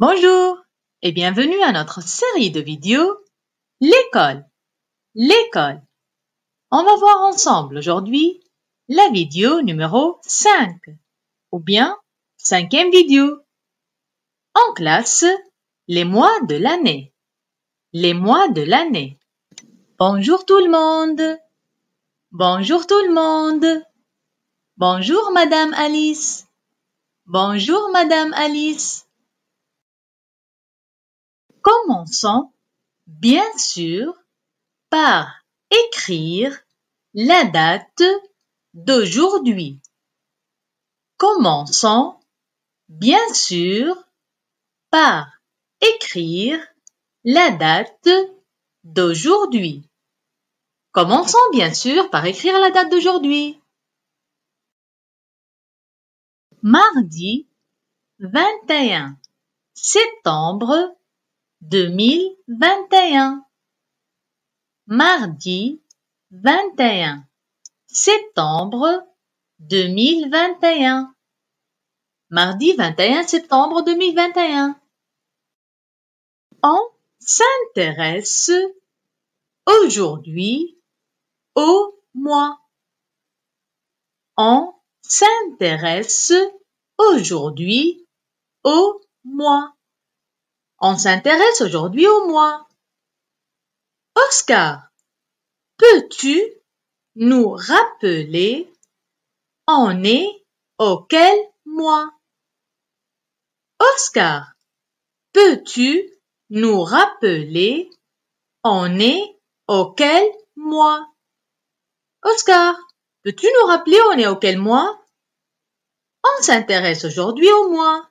Bonjour et bienvenue à notre série de vidéos L'école. L'école. On va voir ensemble aujourd'hui la vidéo numéro 5 ou bien cinquième vidéo. En classe, les mois de l'année. Les mois de l'année. Bonjour tout le monde. Bonjour tout le monde. Bonjour Madame Alice. Bonjour Madame Alice. Commençons, bien sûr, par écrire la date d'aujourd'hui. Commençons, bien sûr, par écrire la date d'aujourd'hui. Commençons bien sûr par écrire la date d'aujourd'hui. Mardi 21 septembre 2021 Mardi 21 septembre 2021 Mardi 21 septembre 2021 On s'intéresse aujourd'hui au mois. On s'intéresse aujourd'hui au mois. On s'intéresse aujourd'hui au mois. Oscar, peux-tu nous rappeler on est auquel mois? Oscar, peux-tu nous rappeler on est auquel mois? Oscar, peux-tu nous rappeler on est auquel mois? On s'intéresse aujourd'hui au mois.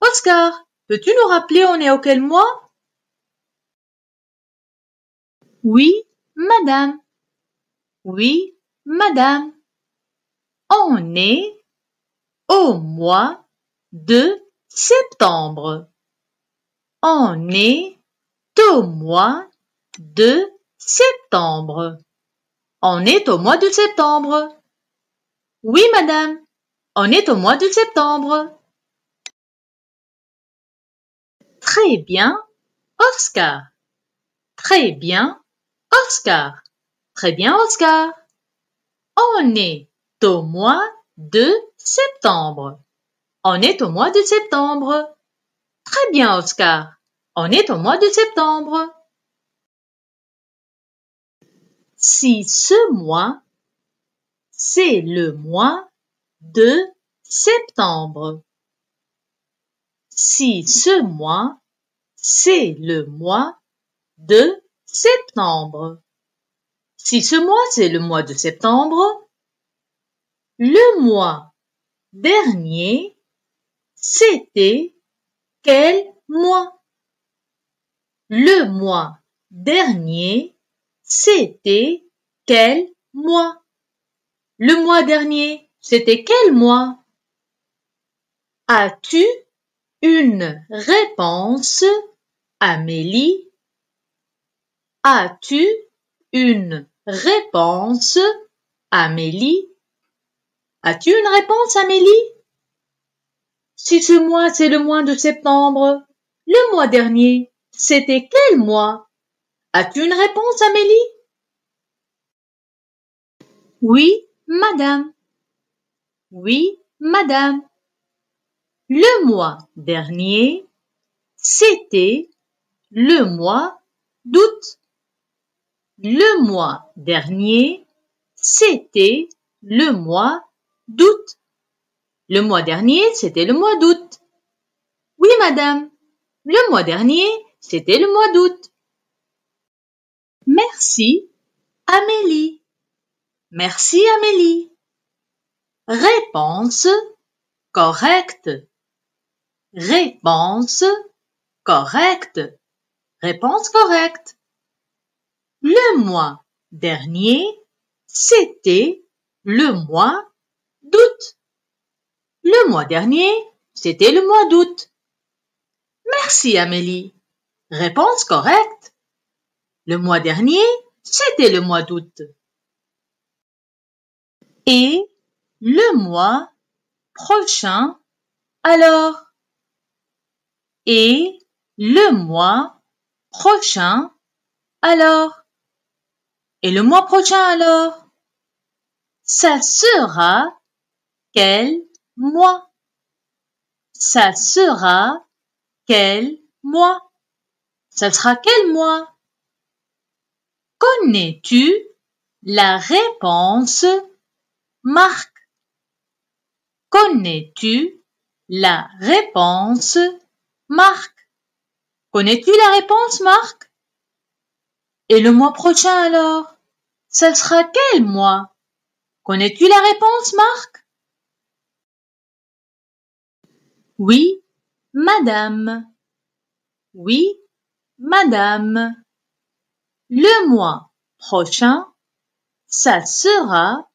Oscar, Peux-tu nous rappeler on est auquel mois Oui, madame. Oui, madame. On est au mois de septembre. On est au mois de septembre. On est au mois de septembre. Oui, madame. On est au mois de septembre. Très bien, Oscar. Très bien, Oscar. Très bien, Oscar. On est au mois de septembre. On est au mois de septembre. Très bien, Oscar. On est au mois de septembre. Si ce mois, c'est le mois de septembre si ce mois, c'est le mois de septembre. Si ce mois, c'est le mois de septembre, le mois dernier, c'était quel mois Le mois dernier, c'était quel mois Le mois dernier, c'était quel mois As-tu une réponse, Amélie As-tu une réponse, Amélie As-tu une réponse, Amélie Si ce mois, c'est le mois de septembre, le mois dernier, c'était quel mois As-tu une réponse, Amélie Oui, madame. Oui, madame le mois dernier, c'était le mois d'août. Le mois dernier, c'était le mois d'août. Le mois dernier, c'était le mois d'août. Oui, madame. Le mois dernier, c'était le mois d'août. Merci, Amélie. Merci, Amélie. Réponse correcte. Réponse correcte. Réponse correcte. Le mois dernier, c'était le mois d'août. Le mois dernier, c'était le mois d'août. Merci Amélie. Réponse correcte. Le mois dernier, c'était le mois d'août. Et le mois prochain, alors et le mois prochain alors Et le mois prochain alors Ça sera quel mois Ça sera quel mois Ça sera quel mois Connais-tu la réponse Marc Connais-tu la réponse Marc Connais-tu la réponse, Marc Et le mois prochain alors Ça sera quel mois Connais-tu la réponse, Marc Oui, madame. Oui, madame. Le mois prochain, ça sera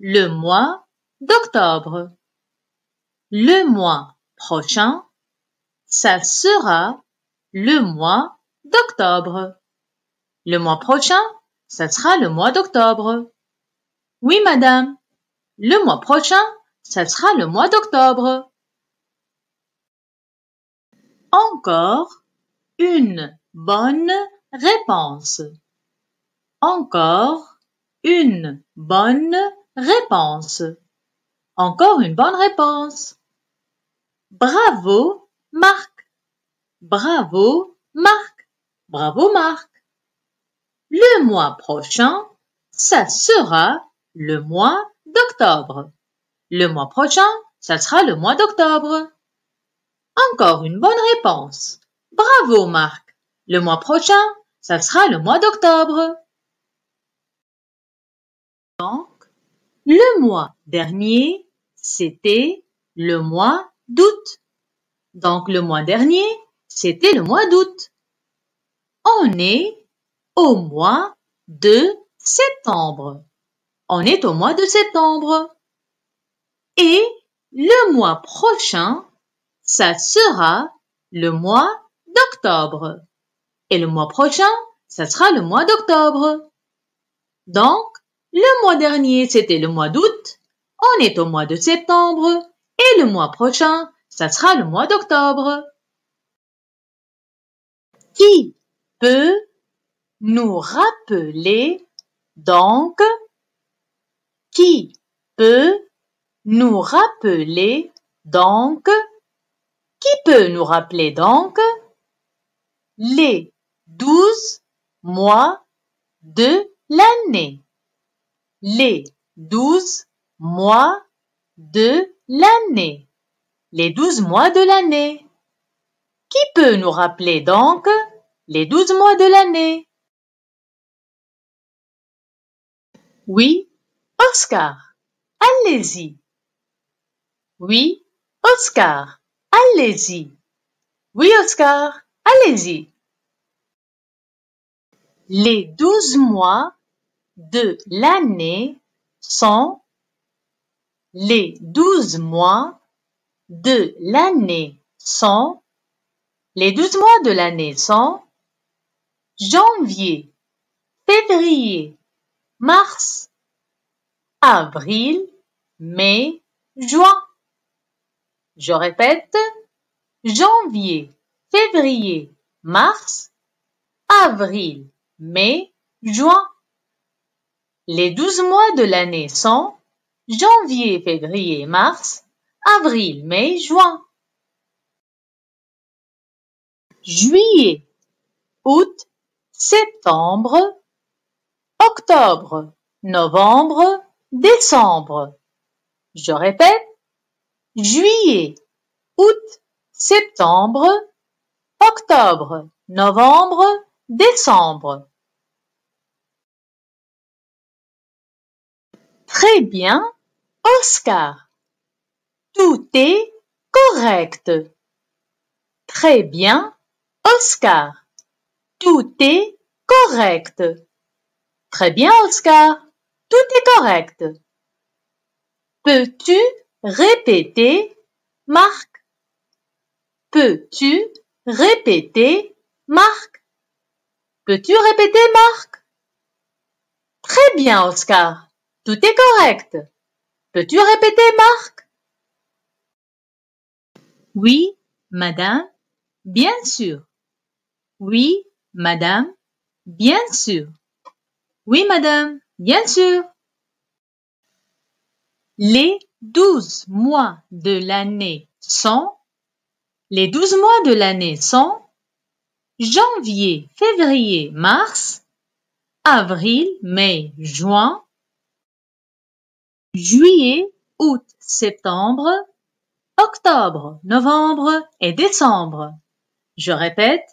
le mois d'octobre. Le mois prochain, ça sera le mois d'octobre. Le mois prochain, ça sera le mois d'octobre. Oui, madame. Le mois prochain, ça sera le mois d'octobre. Encore une bonne réponse. Encore une bonne réponse. Encore une bonne réponse. Bravo Marc. Bravo, Marc. Bravo, Marc. Le mois prochain, ça sera le mois d'octobre. Le mois prochain, ça sera le mois d'octobre. Encore une bonne réponse. Bravo, Marc. Le mois prochain, ça sera le mois d'octobre. Donc, le mois dernier, c'était le mois d'août. Donc le mois dernier, c'était le mois d'août. On est au mois de septembre. On est au mois de septembre. Et le mois prochain, ça sera le mois d'octobre. Et le mois prochain, ça sera le mois d'octobre. Donc, le mois dernier, c'était le mois d'août. On est au mois de septembre. Et le mois prochain, ça sera le mois d'octobre. Qui peut nous rappeler donc Qui peut nous rappeler donc Qui peut nous rappeler donc les douze mois de l'année Les douze mois de l'année les douze mois de l'année. Qui peut nous rappeler donc les douze mois de l'année Oui, Oscar, allez-y. Oui, Oscar, allez-y. Oui, Oscar, allez-y. Les douze mois de l'année sont les douze mois de l'année sont, les douze mois de l'année sont janvier, février, mars, avril, mai, juin. Je répète, janvier, février, mars, avril, mai, juin. Les douze mois de l'année sont janvier, février, mars, avril, mai, juin. Juillet, août, septembre, octobre, novembre, décembre. Je répète, juillet, août, septembre, octobre, novembre, décembre. Très bien, Oscar. Tout est correct. Très bien, Oscar. Tout est correct. Très bien, Oscar. Tout est correct. Peux-tu répéter, Marc Peux-tu répéter, Marc Peux-tu répéter, Marc Très bien, Oscar. Tout est correct. Peux-tu répéter, Marc oui, madame, bien sûr. Oui, madame, bien sûr. Oui, madame, bien sûr. Les douze mois de l'année sont les douze mois de l'année sont janvier, février, mars, avril, mai, juin, juillet, août, septembre, octobre, novembre et décembre. Je répète,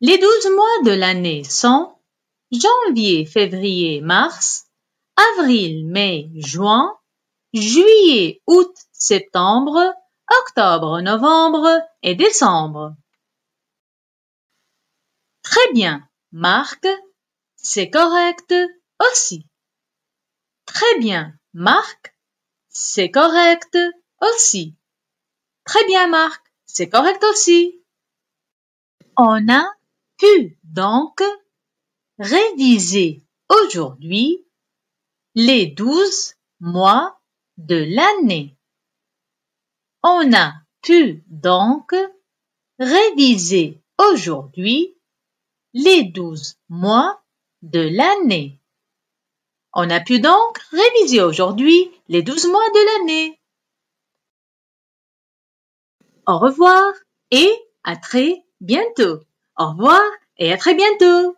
les douze mois de l'année sont janvier, février, mars, avril, mai, juin, juillet, août, septembre, octobre, novembre et décembre. Très bien, Marc, c'est correct aussi. Très bien, Marc, c'est correct aussi. Très bien, Marc, c'est correct aussi. On a pu donc réviser aujourd'hui les douze mois de l'année. On a pu donc réviser aujourd'hui les douze mois de l'année. On a pu donc réviser aujourd'hui les douze mois de l'année au revoir et à très bientôt. Au revoir et à très bientôt.